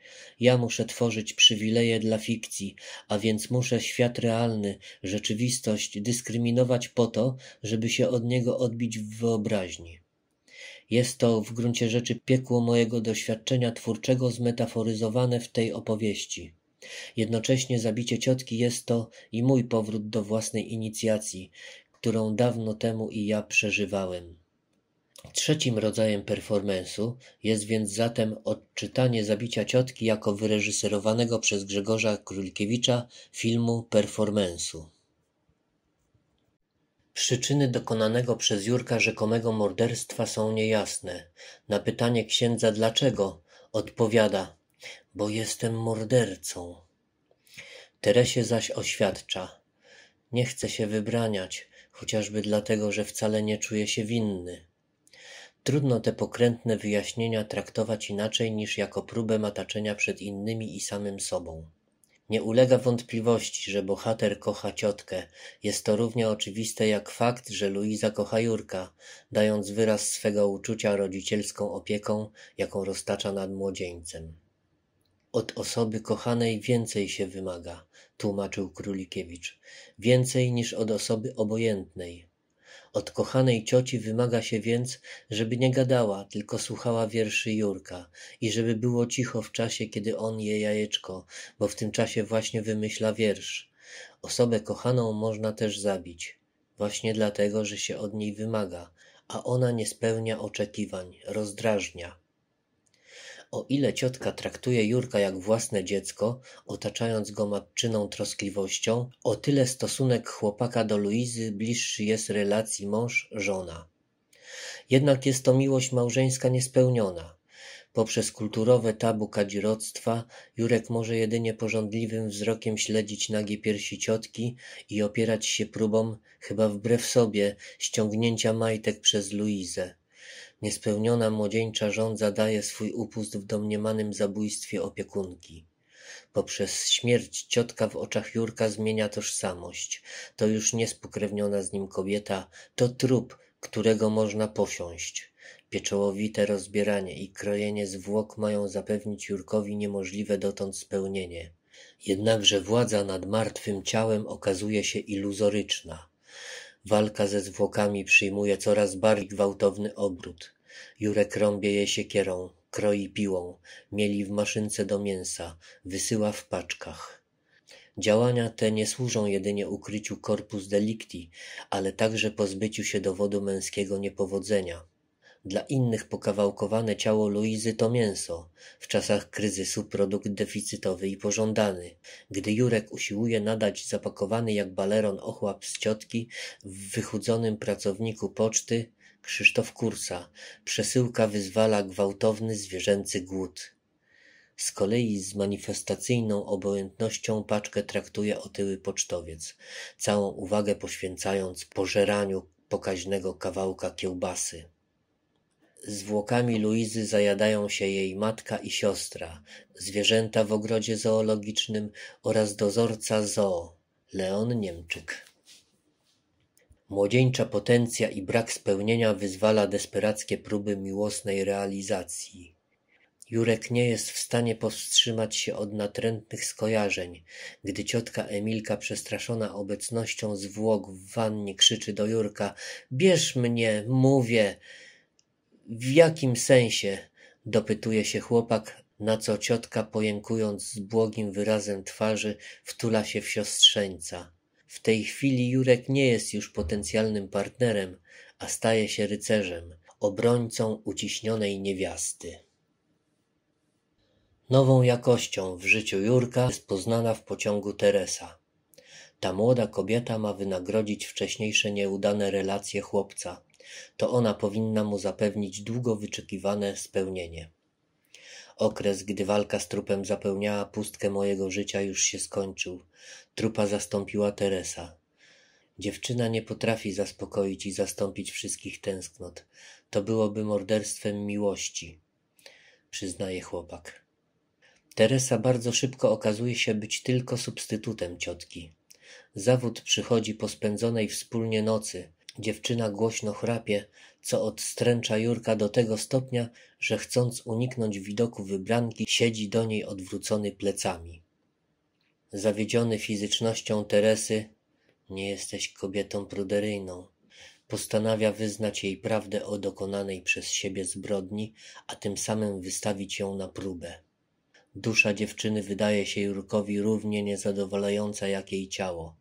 ja muszę tworzyć przywileje dla fikcji, a więc muszę świat realny, rzeczywistość dyskryminować po to, żeby się od niego odbić w wyobraźni. Jest to w gruncie rzeczy piekło mojego doświadczenia twórczego zmetaforyzowane w tej opowieści. Jednocześnie zabicie ciotki jest to i mój powrót do własnej inicjacji, którą dawno temu i ja przeżywałem. Trzecim rodzajem performance'u jest więc zatem odczytanie zabicia ciotki jako wyreżyserowanego przez Grzegorza Krulkiewicza filmu performance'u. Przyczyny dokonanego przez Jurka rzekomego morderstwa są niejasne. Na pytanie księdza dlaczego odpowiada, bo jestem mordercą. Teresie zaś oświadcza, nie chce się wybraniać, chociażby dlatego, że wcale nie czuje się winny. Trudno te pokrętne wyjaśnienia traktować inaczej niż jako próbę mataczenia przed innymi i samym sobą. Nie ulega wątpliwości, że bohater kocha ciotkę. Jest to równie oczywiste jak fakt, że Luiza kocha Jurka, dając wyraz swego uczucia rodzicielską opieką, jaką roztacza nad młodzieńcem. Od osoby kochanej więcej się wymaga, tłumaczył Królikiewicz, więcej niż od osoby obojętnej. Od kochanej cioci wymaga się więc, żeby nie gadała, tylko słuchała wierszy Jurka i żeby było cicho w czasie, kiedy on je jajeczko, bo w tym czasie właśnie wymyśla wiersz. Osobę kochaną można też zabić, właśnie dlatego, że się od niej wymaga, a ona nie spełnia oczekiwań, rozdrażnia. O ile ciotka traktuje Jurka jak własne dziecko, otaczając go matczyną troskliwością, o tyle stosunek chłopaka do Luizy bliższy jest relacji mąż-żona. Jednak jest to miłość małżeńska niespełniona. Poprzez kulturowe tabu kadzirodztwa Jurek może jedynie pożądliwym wzrokiem śledzić nagie piersi ciotki i opierać się próbom, chyba wbrew sobie, ściągnięcia majtek przez Luizę. Niespełniona młodzieńcza żądza daje swój upust w domniemanym zabójstwie opiekunki. Poprzez śmierć ciotka w oczach Jurka zmienia tożsamość. To już niespokrewniona z nim kobieta, to trup, którego można posiąść. Pieczołowite rozbieranie i krojenie zwłok mają zapewnić Jurkowi niemożliwe dotąd spełnienie. Jednakże władza nad martwym ciałem okazuje się iluzoryczna. Walka ze zwłokami przyjmuje coraz bardziej gwałtowny obrót. Jurek rąbie je siekierą, kroi piłą, mieli w maszynce do mięsa, wysyła w paczkach. Działania te nie służą jedynie ukryciu korpus delicti, ale także pozbyciu się dowodu męskiego niepowodzenia. Dla innych pokawałkowane ciało Luizy to mięso, w czasach kryzysu produkt deficytowy i pożądany. Gdy Jurek usiłuje nadać zapakowany jak baleron ochłap z ciotki w wychudzonym pracowniku poczty, Krzysztof Kursa. Przesyłka wyzwala gwałtowny zwierzęcy głód. Z kolei z manifestacyjną obojętnością paczkę traktuje otyły pocztowiec, całą uwagę poświęcając pożeraniu pokaźnego kawałka kiełbasy. Zwłokami Luizy zajadają się jej matka i siostra, zwierzęta w ogrodzie zoologicznym oraz dozorca zoo, Leon Niemczyk. Młodzieńcza potencja i brak spełnienia wyzwala desperackie próby miłosnej realizacji. Jurek nie jest w stanie powstrzymać się od natrętnych skojarzeń, gdy ciotka Emilka przestraszona obecnością zwłok w wannie krzyczy do Jurka Bierz mnie, mówię. W jakim sensie? dopytuje się chłopak, na co ciotka pojękując z błogim wyrazem twarzy wtula się w siostrzeńca. W tej chwili Jurek nie jest już potencjalnym partnerem, a staje się rycerzem, obrońcą uciśnionej niewiasty. Nową jakością w życiu Jurka jest poznana w pociągu Teresa. Ta młoda kobieta ma wynagrodzić wcześniejsze nieudane relacje chłopca. To ona powinna mu zapewnić długo wyczekiwane spełnienie. Okres, gdy walka z trupem zapełniała pustkę mojego życia, już się skończył. Trupa zastąpiła Teresa. Dziewczyna nie potrafi zaspokoić i zastąpić wszystkich tęsknot. To byłoby morderstwem miłości, przyznaje chłopak. Teresa bardzo szybko okazuje się być tylko substytutem ciotki. Zawód przychodzi po spędzonej wspólnie nocy. Dziewczyna głośno chrapie, co odstręcza Jurka do tego stopnia, że chcąc uniknąć widoku wybranki, siedzi do niej odwrócony plecami. Zawiedziony fizycznością Teresy, nie jesteś kobietą pruderyjną. Postanawia wyznać jej prawdę o dokonanej przez siebie zbrodni, a tym samym wystawić ją na próbę. Dusza dziewczyny wydaje się Jurkowi równie niezadowalająca jak jej ciało,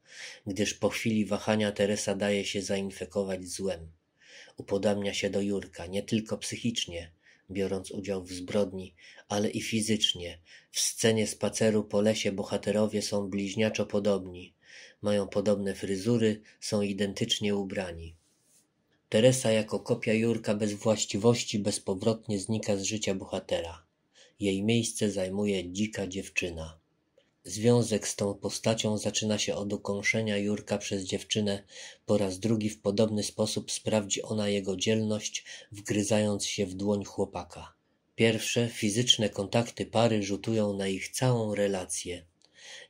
gdyż po chwili wahania Teresa daje się zainfekować złem. Upodamnia się do Jurka, nie tylko psychicznie, biorąc udział w zbrodni, ale i fizycznie. W scenie spaceru po lesie bohaterowie są bliźniaczo podobni. Mają podobne fryzury, są identycznie ubrani. Teresa jako kopia Jurka bez właściwości bezpowrotnie znika z życia bohatera. Jej miejsce zajmuje dzika dziewczyna. Związek z tą postacią zaczyna się od ukąszenia Jurka przez dziewczynę. Po raz drugi w podobny sposób sprawdzi ona jego dzielność, wgryzając się w dłoń chłopaka. Pierwsze fizyczne kontakty pary rzutują na ich całą relację.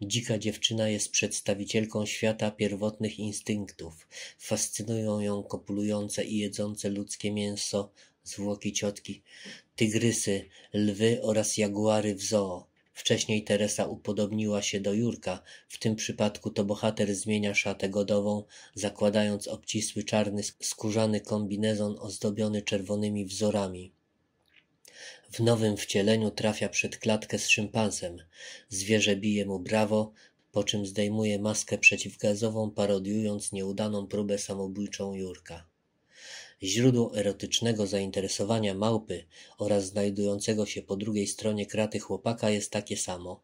Dzika dziewczyna jest przedstawicielką świata pierwotnych instynktów. Fascynują ją kopulujące i jedzące ludzkie mięso, zwłoki ciotki, tygrysy, lwy oraz jaguary w zoo. Wcześniej Teresa upodobniła się do Jurka, w tym przypadku to bohater zmienia szatę godową, zakładając obcisły czarny skórzany kombinezon ozdobiony czerwonymi wzorami. W nowym wcieleniu trafia przed klatkę z szympansem. Zwierzę bije mu brawo, po czym zdejmuje maskę przeciwgazową, parodiując nieudaną próbę samobójczą Jurka źródło erotycznego zainteresowania małpy oraz znajdującego się po drugiej stronie kraty chłopaka jest takie samo.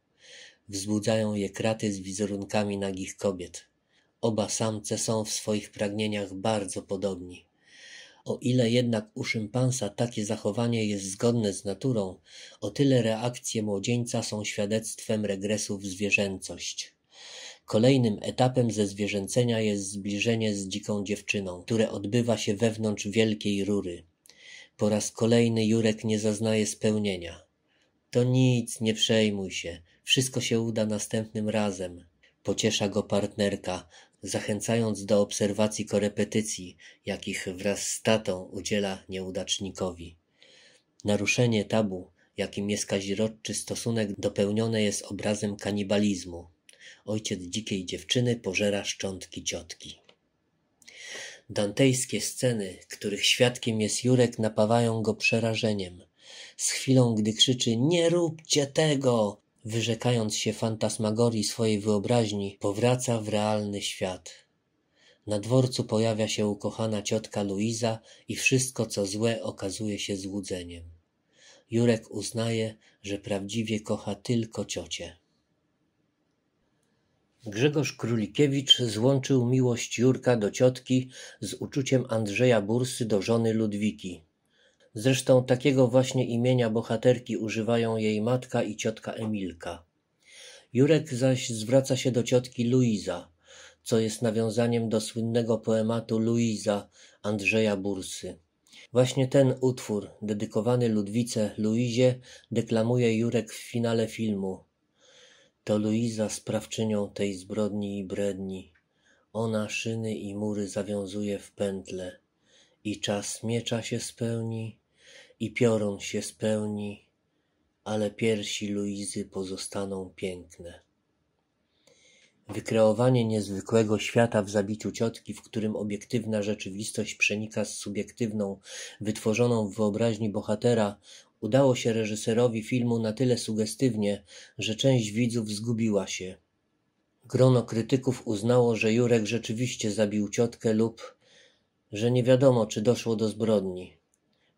Wzbudzają je kraty z wizerunkami nagich kobiet. Oba samce są w swoich pragnieniach bardzo podobni. O ile jednak u szympansa takie zachowanie jest zgodne z naturą, o tyle reakcje młodzieńca są świadectwem regresu w zwierzęcość. Kolejnym etapem ze zwierzęcenia jest zbliżenie z dziką dziewczyną, które odbywa się wewnątrz wielkiej rury. Po raz kolejny Jurek nie zaznaje spełnienia. To nic, nie przejmuj się. Wszystko się uda następnym razem. Pociesza go partnerka, zachęcając do obserwacji korepetycji, jakich wraz z tatą udziela nieudacznikowi. Naruszenie tabu, jakim jest kazirodczy stosunek, dopełnione jest obrazem kanibalizmu ojciec dzikiej dziewczyny pożera szczątki ciotki. Dantejskie sceny, których świadkiem jest Jurek, napawają go przerażeniem. Z chwilą, gdy krzyczy nie róbcie tego, wyrzekając się fantasmagorii swojej wyobraźni, powraca w realny świat. Na dworcu pojawia się ukochana ciotka Luiza i wszystko co złe okazuje się złudzeniem. Jurek uznaje, że prawdziwie kocha tylko ciocię. Grzegorz Królikiewicz złączył miłość Jurka do ciotki z uczuciem Andrzeja Bursy do żony Ludwiki. Zresztą takiego właśnie imienia bohaterki używają jej matka i ciotka Emilka. Jurek zaś zwraca się do ciotki Luiza, co jest nawiązaniem do słynnego poematu Luiza Andrzeja Bursy. Właśnie ten utwór, dedykowany Ludwice Luizie, deklamuje Jurek w finale filmu – to Luiza sprawczynią tej zbrodni i bredni. Ona szyny i mury zawiązuje w pętle. I czas miecza się spełni, i piorun się spełni, ale piersi Luizy pozostaną piękne. Wykreowanie niezwykłego świata w zabiciu ciotki, w którym obiektywna rzeczywistość przenika z subiektywną, wytworzoną w wyobraźni bohatera, Udało się reżyserowi filmu na tyle sugestywnie, że część widzów zgubiła się. Grono krytyków uznało, że Jurek rzeczywiście zabił ciotkę lub że nie wiadomo, czy doszło do zbrodni.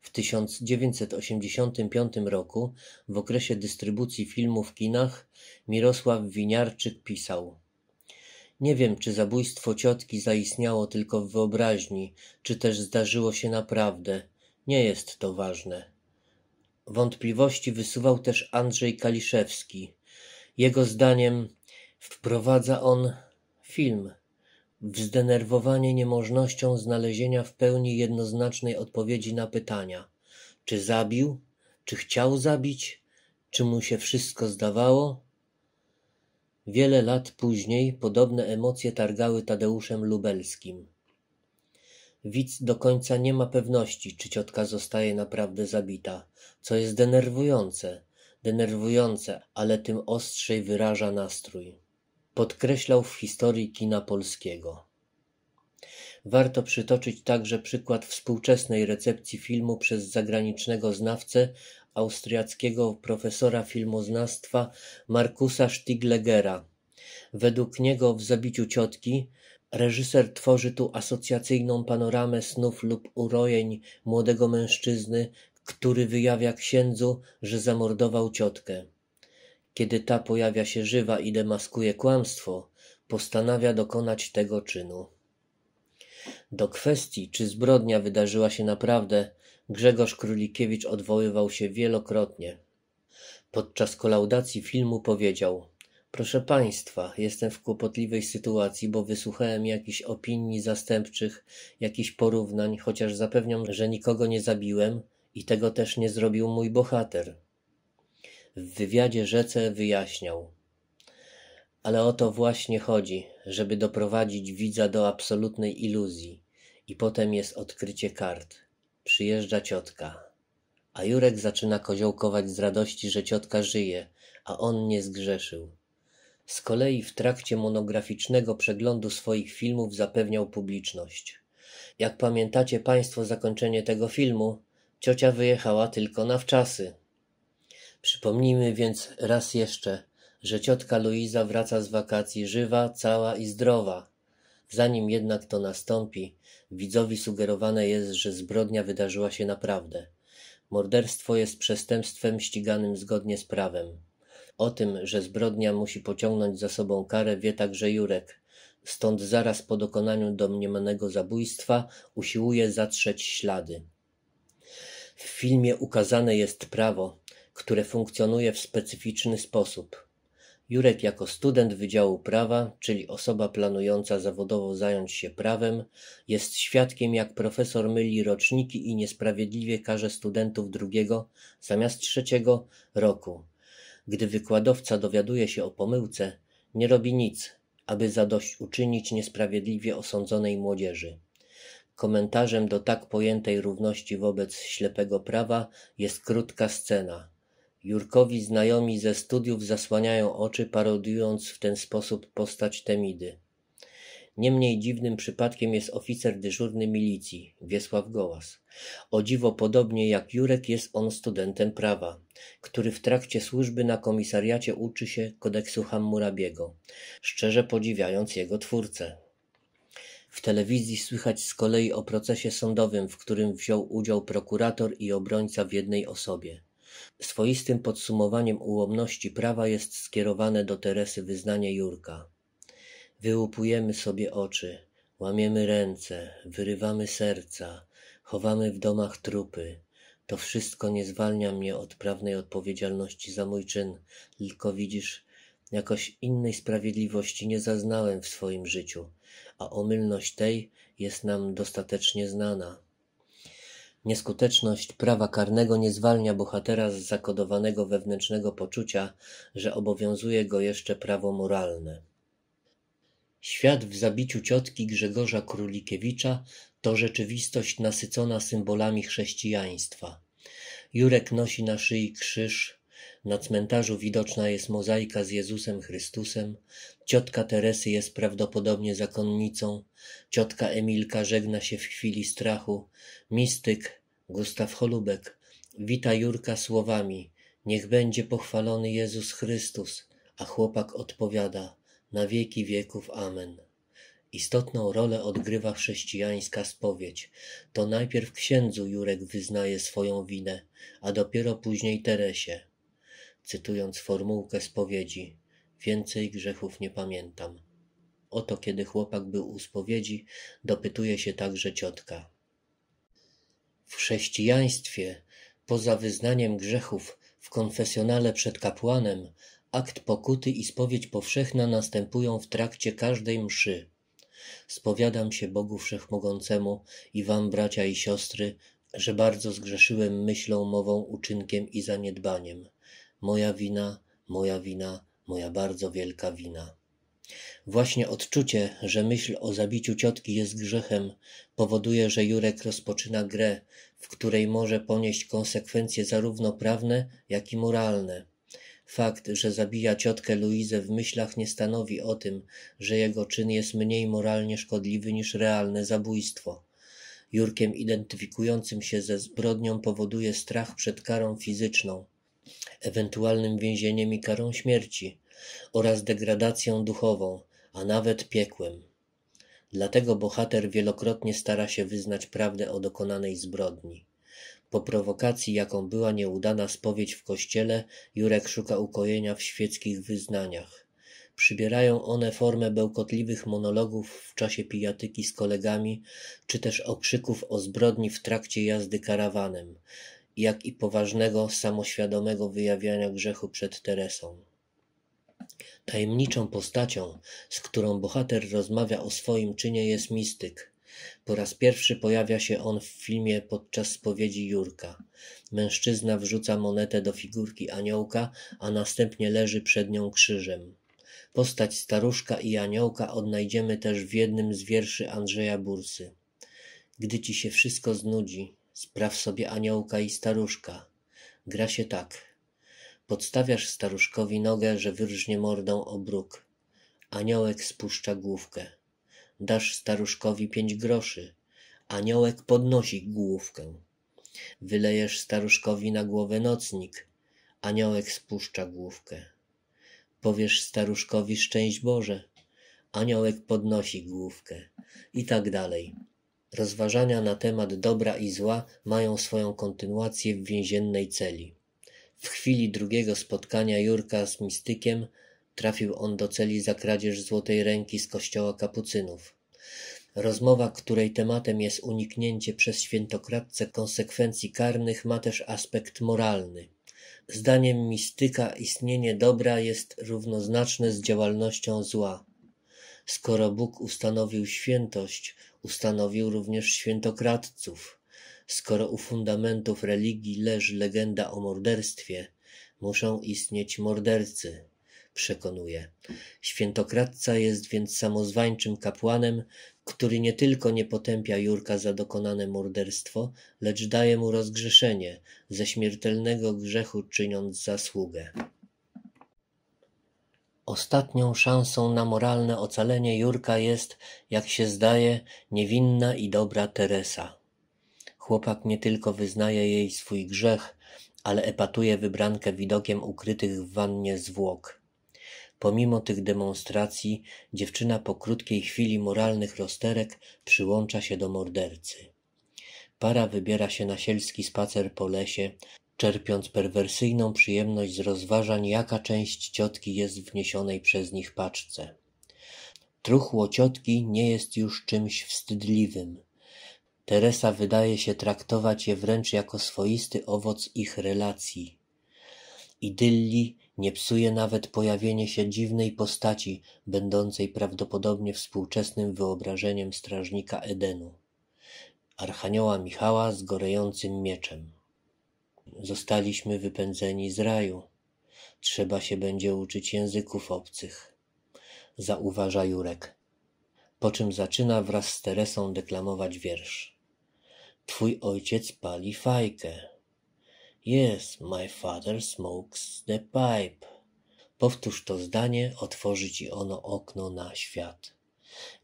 W 1985 roku, w okresie dystrybucji filmu w kinach, Mirosław Winiarczyk pisał: Nie wiem, czy zabójstwo ciotki zaistniało tylko w wyobraźni, czy też zdarzyło się naprawdę. Nie jest to ważne. Wątpliwości wysuwał też Andrzej Kaliszewski, jego zdaniem wprowadza on film w zdenerwowanie niemożnością znalezienia w pełni jednoznacznej odpowiedzi na pytania, czy zabił, czy chciał zabić, czy mu się wszystko zdawało. Wiele lat później podobne emocje targały Tadeuszem Lubelskim. Widz do końca nie ma pewności, czy ciotka zostaje naprawdę zabita, co jest denerwujące. Denerwujące, ale tym ostrzej wyraża nastrój. Podkreślał w historii kina polskiego. Warto przytoczyć także przykład współczesnej recepcji filmu przez zagranicznego znawcę, austriackiego profesora filmoznawstwa Markusa Stiglegera. Według niego w zabiciu ciotki Reżyser tworzy tu asocjacyjną panoramę snów lub urojeń młodego mężczyzny, który wyjawia księdzu, że zamordował ciotkę. Kiedy ta pojawia się żywa i demaskuje kłamstwo, postanawia dokonać tego czynu. Do kwestii, czy zbrodnia wydarzyła się naprawdę, Grzegorz Królikiewicz odwoływał się wielokrotnie. Podczas kolaudacji filmu powiedział – Proszę państwa, jestem w kłopotliwej sytuacji, bo wysłuchałem jakichś opinii zastępczych, jakichś porównań, chociaż zapewniam, że nikogo nie zabiłem i tego też nie zrobił mój bohater. W wywiadzie Rzece wyjaśniał. Ale o to właśnie chodzi, żeby doprowadzić widza do absolutnej iluzji. I potem jest odkrycie kart. Przyjeżdża ciotka. A Jurek zaczyna koziołkować z radości, że ciotka żyje, a on nie zgrzeszył. Z kolei w trakcie monograficznego przeglądu swoich filmów zapewniał publiczność. Jak pamiętacie Państwo zakończenie tego filmu, ciocia wyjechała tylko na wczasy. Przypomnijmy więc raz jeszcze, że ciotka Luiza wraca z wakacji żywa, cała i zdrowa. Zanim jednak to nastąpi, widzowi sugerowane jest, że zbrodnia wydarzyła się naprawdę. Morderstwo jest przestępstwem ściganym zgodnie z prawem. O tym, że zbrodnia musi pociągnąć za sobą karę, wie także Jurek. Stąd zaraz po dokonaniu domniemanego zabójstwa usiłuje zatrzeć ślady. W filmie ukazane jest prawo, które funkcjonuje w specyficzny sposób. Jurek jako student Wydziału Prawa, czyli osoba planująca zawodowo zająć się prawem, jest świadkiem jak profesor myli roczniki i niesprawiedliwie karze studentów drugiego zamiast trzeciego roku. Gdy wykładowca dowiaduje się o pomyłce, nie robi nic, aby zadośćuczynić niesprawiedliwie osądzonej młodzieży. Komentarzem do tak pojętej równości wobec ślepego prawa jest krótka scena. Jurkowi znajomi ze studiów zasłaniają oczy, parodiując w ten sposób postać Temidy. Niemniej dziwnym przypadkiem jest oficer dyżurny milicji, Wiesław Gołas. O dziwo podobnie jak Jurek jest on studentem prawa, który w trakcie służby na komisariacie uczy się kodeksu Hammurabiego, szczerze podziwiając jego twórcę. W telewizji słychać z kolei o procesie sądowym, w którym wziął udział prokurator i obrońca w jednej osobie. Swoistym podsumowaniem ułomności prawa jest skierowane do Teresy wyznanie Jurka. Wyłupujemy sobie oczy, łamiemy ręce, wyrywamy serca, chowamy w domach trupy. To wszystko nie zwalnia mnie od prawnej odpowiedzialności za mój czyn, tylko widzisz, jakoś innej sprawiedliwości nie zaznałem w swoim życiu, a omylność tej jest nam dostatecznie znana. Nieskuteczność prawa karnego nie zwalnia bohatera z zakodowanego wewnętrznego poczucia, że obowiązuje go jeszcze prawo moralne. Świat w zabiciu ciotki Grzegorza Królikiewicza to rzeczywistość nasycona symbolami chrześcijaństwa. Jurek nosi na szyi krzyż, na cmentarzu widoczna jest mozaika z Jezusem Chrystusem, ciotka Teresy jest prawdopodobnie zakonnicą, ciotka Emilka żegna się w chwili strachu, mistyk Gustaw Holubek wita Jurka słowami Niech będzie pochwalony Jezus Chrystus, a chłopak odpowiada – na wieki wieków. Amen. Istotną rolę odgrywa chrześcijańska spowiedź. To najpierw księdzu Jurek wyznaje swoją winę, a dopiero później Teresie. Cytując formułkę spowiedzi, więcej grzechów nie pamiętam. Oto kiedy chłopak był u spowiedzi, dopytuje się także ciotka. W chrześcijaństwie, poza wyznaniem grzechów w konfesjonale przed kapłanem, Akt pokuty i spowiedź powszechna następują w trakcie każdej mszy. Spowiadam się Bogu Wszechmogącemu i wam, bracia i siostry, że bardzo zgrzeszyłem myślą, mową, uczynkiem i zaniedbaniem. Moja wina, moja wina, moja bardzo wielka wina. Właśnie odczucie, że myśl o zabiciu ciotki jest grzechem, powoduje, że Jurek rozpoczyna grę, w której może ponieść konsekwencje zarówno prawne, jak i moralne. Fakt, że zabija ciotkę Luizę w myślach nie stanowi o tym, że jego czyn jest mniej moralnie szkodliwy niż realne zabójstwo. Jurkiem identyfikującym się ze zbrodnią powoduje strach przed karą fizyczną, ewentualnym więzieniem i karą śmierci oraz degradacją duchową, a nawet piekłem. Dlatego bohater wielokrotnie stara się wyznać prawdę o dokonanej zbrodni. Po prowokacji, jaką była nieudana spowiedź w kościele, Jurek szuka ukojenia w świeckich wyznaniach. Przybierają one formę bełkotliwych monologów w czasie pijatyki z kolegami, czy też okrzyków o zbrodni w trakcie jazdy karawanem, jak i poważnego, samoświadomego wyjawiania grzechu przed Teresą. Tajemniczą postacią, z którą bohater rozmawia o swoim czynie, jest mistyk, po raz pierwszy pojawia się on w filmie podczas spowiedzi Jurka. Mężczyzna wrzuca monetę do figurki aniołka, a następnie leży przed nią krzyżem. Postać staruszka i aniołka odnajdziemy też w jednym z wierszy Andrzeja Bursy. Gdy ci się wszystko znudzi, spraw sobie aniołka i staruszka. Gra się tak. Podstawiasz staruszkowi nogę, że wyrżnie mordą o bruk. Aniołek spuszcza główkę. Dasz staruszkowi pięć groszy. Aniołek podnosi główkę. Wylejesz staruszkowi na głowę nocnik. Aniołek spuszcza główkę. Powiesz staruszkowi szczęść Boże. Aniołek podnosi główkę. I tak dalej. Rozważania na temat dobra i zła mają swoją kontynuację w więziennej celi. W chwili drugiego spotkania Jurka z mistykiem Trafił on do celi za kradzież złotej ręki z kościoła kapucynów. Rozmowa, której tematem jest uniknięcie przez świętokradcę konsekwencji karnych, ma też aspekt moralny. Zdaniem mistyka istnienie dobra jest równoznaczne z działalnością zła. Skoro Bóg ustanowił świętość, ustanowił również świętokradców. Skoro u fundamentów religii leży legenda o morderstwie, muszą istnieć mordercy przekonuje. Świętokradca jest więc samozwańczym kapłanem, który nie tylko nie potępia Jurka za dokonane morderstwo, lecz daje mu rozgrzeszenie, ze śmiertelnego grzechu czyniąc zasługę. Ostatnią szansą na moralne ocalenie Jurka jest, jak się zdaje, niewinna i dobra Teresa. Chłopak nie tylko wyznaje jej swój grzech, ale epatuje wybrankę widokiem ukrytych w wannie zwłok. Pomimo tych demonstracji, dziewczyna po krótkiej chwili moralnych rozterek przyłącza się do mordercy. Para wybiera się na sielski spacer po lesie, czerpiąc perwersyjną przyjemność z rozważań, jaka część ciotki jest wniesionej przez nich paczce. Truchło ciotki nie jest już czymś wstydliwym. Teresa wydaje się traktować je wręcz jako swoisty owoc ich relacji. Idylli nie psuje nawet pojawienie się dziwnej postaci, będącej prawdopodobnie współczesnym wyobrażeniem strażnika Edenu. Archanioła Michała z gorejącym mieczem. Zostaliśmy wypędzeni z raju. Trzeba się będzie uczyć języków obcych. Zauważa Jurek. Po czym zaczyna wraz z Teresą deklamować wiersz. Twój ojciec pali fajkę. Yes, my father smokes the pipe. Powtórz to zdanie, otworzy ci ono okno na świat.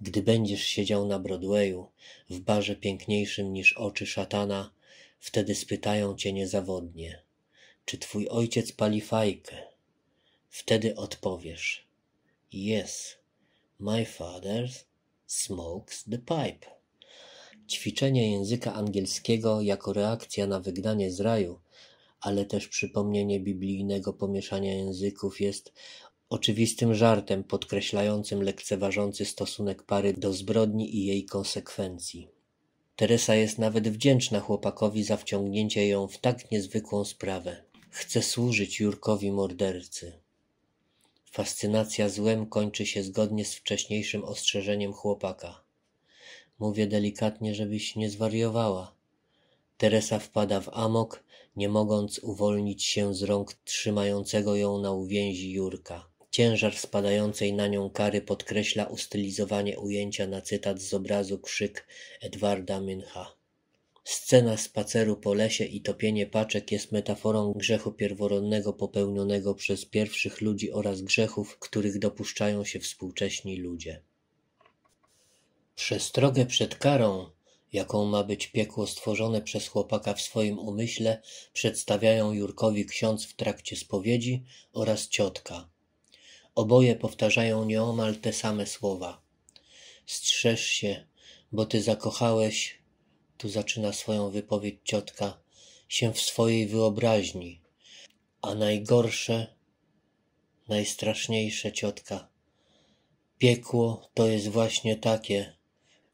Gdy będziesz siedział na Broadwayu, w barze piękniejszym niż oczy szatana, wtedy spytają cię niezawodnie, czy twój ojciec pali fajkę? Wtedy odpowiesz, yes, my father smokes the pipe. Ćwiczenie języka angielskiego jako reakcja na wygnanie z raju ale też przypomnienie biblijnego pomieszania języków jest oczywistym żartem podkreślającym lekceważący stosunek pary do zbrodni i jej konsekwencji. Teresa jest nawet wdzięczna chłopakowi za wciągnięcie ją w tak niezwykłą sprawę. Chce służyć Jurkowi mordercy. Fascynacja złem kończy się zgodnie z wcześniejszym ostrzeżeniem chłopaka. Mówię delikatnie, żebyś nie zwariowała. Teresa wpada w amok nie mogąc uwolnić się z rąk trzymającego ją na uwięzi Jurka. Ciężar spadającej na nią kary podkreśla ustylizowanie ujęcia na cytat z obrazu Krzyk Edwarda Müncha. Scena spaceru po lesie i topienie paczek jest metaforą grzechu pierworodnego popełnionego przez pierwszych ludzi oraz grzechów, których dopuszczają się współcześni ludzie. Przestrogę przed karą jaką ma być piekło stworzone przez chłopaka w swoim umyśle, przedstawiają Jurkowi ksiądz w trakcie spowiedzi oraz ciotka. Oboje powtarzają nieomal te same słowa. Strzeż się, bo ty zakochałeś, tu zaczyna swoją wypowiedź ciotka, się w swojej wyobraźni. A najgorsze, najstraszniejsze ciotka. Piekło to jest właśnie takie,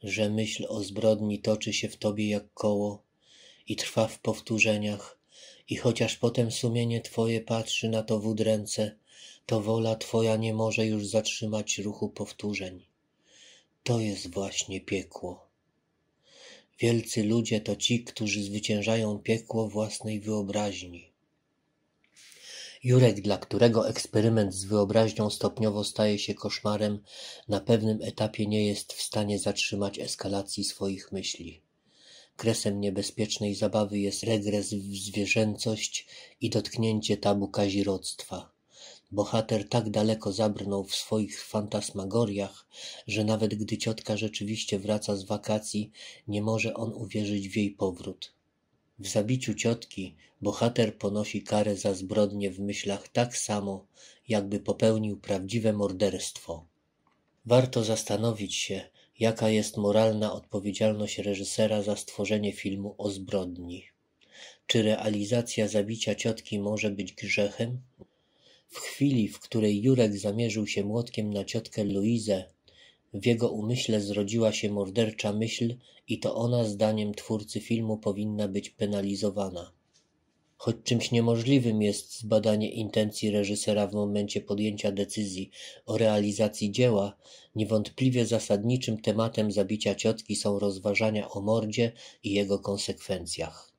że myśl o zbrodni toczy się w tobie jak koło i trwa w powtórzeniach, i chociaż potem sumienie twoje patrzy na to wódręce, to wola twoja nie może już zatrzymać ruchu powtórzeń. To jest właśnie piekło. Wielcy ludzie to ci, którzy zwyciężają piekło własnej wyobraźni. Jurek, dla którego eksperyment z wyobraźnią stopniowo staje się koszmarem, na pewnym etapie nie jest w stanie zatrzymać eskalacji swoich myśli. Kresem niebezpiecznej zabawy jest regres w zwierzęcość i dotknięcie tabu kazirodztwa. Bohater tak daleko zabrnął w swoich fantasmagoriach, że nawet gdy ciotka rzeczywiście wraca z wakacji, nie może on uwierzyć w jej powrót. W zabiciu ciotki bohater ponosi karę za zbrodnie w myślach tak samo, jakby popełnił prawdziwe morderstwo. Warto zastanowić się, jaka jest moralna odpowiedzialność reżysera za stworzenie filmu o zbrodni. Czy realizacja zabicia ciotki może być grzechem? W chwili, w której Jurek zamierzył się młotkiem na ciotkę Luizę, w jego umyśle zrodziła się mordercza myśl i to ona, zdaniem twórcy filmu, powinna być penalizowana. Choć czymś niemożliwym jest zbadanie intencji reżysera w momencie podjęcia decyzji o realizacji dzieła, niewątpliwie zasadniczym tematem zabicia ciotki są rozważania o mordzie i jego konsekwencjach.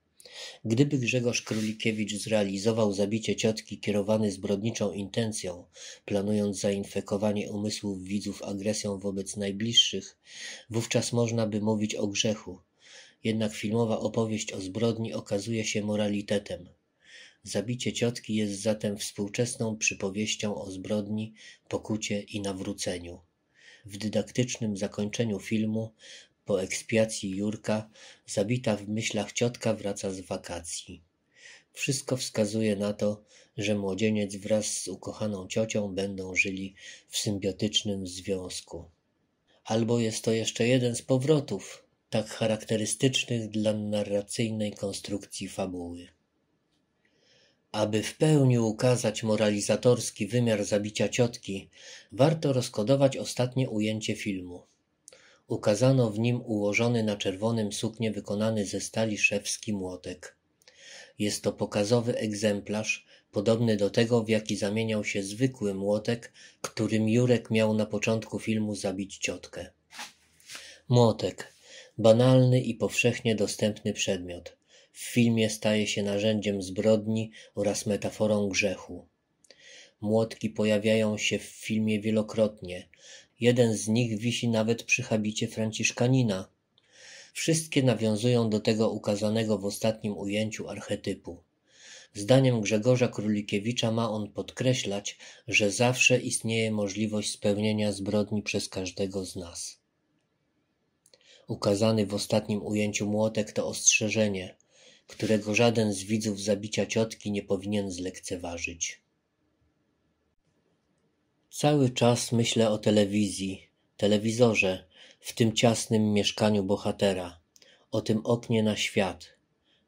Gdyby Grzegorz Królikiewicz zrealizował zabicie ciotki kierowany zbrodniczą intencją, planując zainfekowanie umysłów widzów agresją wobec najbliższych, wówczas można by mówić o grzechu. Jednak filmowa opowieść o zbrodni okazuje się moralitetem. Zabicie ciotki jest zatem współczesną przypowieścią o zbrodni, pokucie i nawróceniu. W dydaktycznym zakończeniu filmu po ekspiacji Jurka, zabita w myślach ciotka wraca z wakacji. Wszystko wskazuje na to, że młodzieniec wraz z ukochaną ciocią będą żyli w symbiotycznym związku. Albo jest to jeszcze jeden z powrotów, tak charakterystycznych dla narracyjnej konstrukcji fabuły. Aby w pełni ukazać moralizatorski wymiar zabicia ciotki, warto rozkodować ostatnie ujęcie filmu. Ukazano w nim ułożony na czerwonym suknie wykonany ze stali szewski młotek. Jest to pokazowy egzemplarz, podobny do tego, w jaki zamieniał się zwykły młotek, którym Jurek miał na początku filmu zabić ciotkę. Młotek. Banalny i powszechnie dostępny przedmiot. W filmie staje się narzędziem zbrodni oraz metaforą grzechu. Młotki pojawiają się w filmie wielokrotnie, Jeden z nich wisi nawet przy habicie franciszkanina. Wszystkie nawiązują do tego ukazanego w ostatnim ujęciu archetypu. Zdaniem Grzegorza Królikiewicza ma on podkreślać, że zawsze istnieje możliwość spełnienia zbrodni przez każdego z nas. Ukazany w ostatnim ujęciu młotek to ostrzeżenie, którego żaden z widzów zabicia ciotki nie powinien zlekceważyć. Cały czas myślę o telewizji, telewizorze, w tym ciasnym mieszkaniu bohatera, o tym oknie na świat,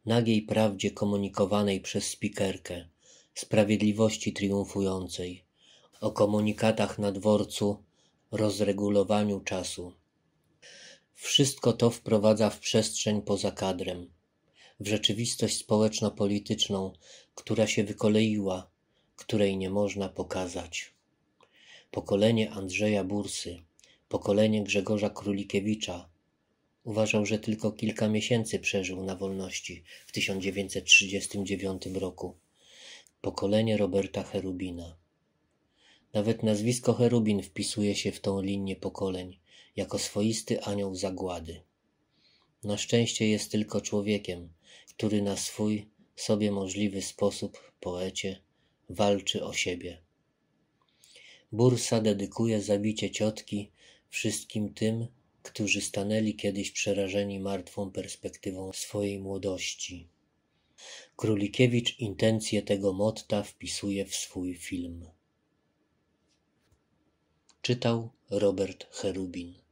nagiej prawdzie komunikowanej przez spikerkę, sprawiedliwości triumfującej, o komunikatach na dworcu, rozregulowaniu czasu. Wszystko to wprowadza w przestrzeń poza kadrem, w rzeczywistość społeczno-polityczną, która się wykoleiła, której nie można pokazać pokolenie Andrzeja Bursy, pokolenie Grzegorza Królikiewicza. Uważał, że tylko kilka miesięcy przeżył na wolności w 1939 roku. Pokolenie Roberta Herubina. Nawet nazwisko Herubin wpisuje się w tą linię pokoleń, jako swoisty anioł zagłady. Na szczęście jest tylko człowiekiem, który na swój, sobie możliwy sposób, poecie, walczy o siebie. Bursa dedykuje zabicie ciotki wszystkim tym, którzy stanęli kiedyś przerażeni martwą perspektywą swojej młodości. Królikiewicz intencje tego motta wpisuje w swój film. Czytał Robert Cherubin.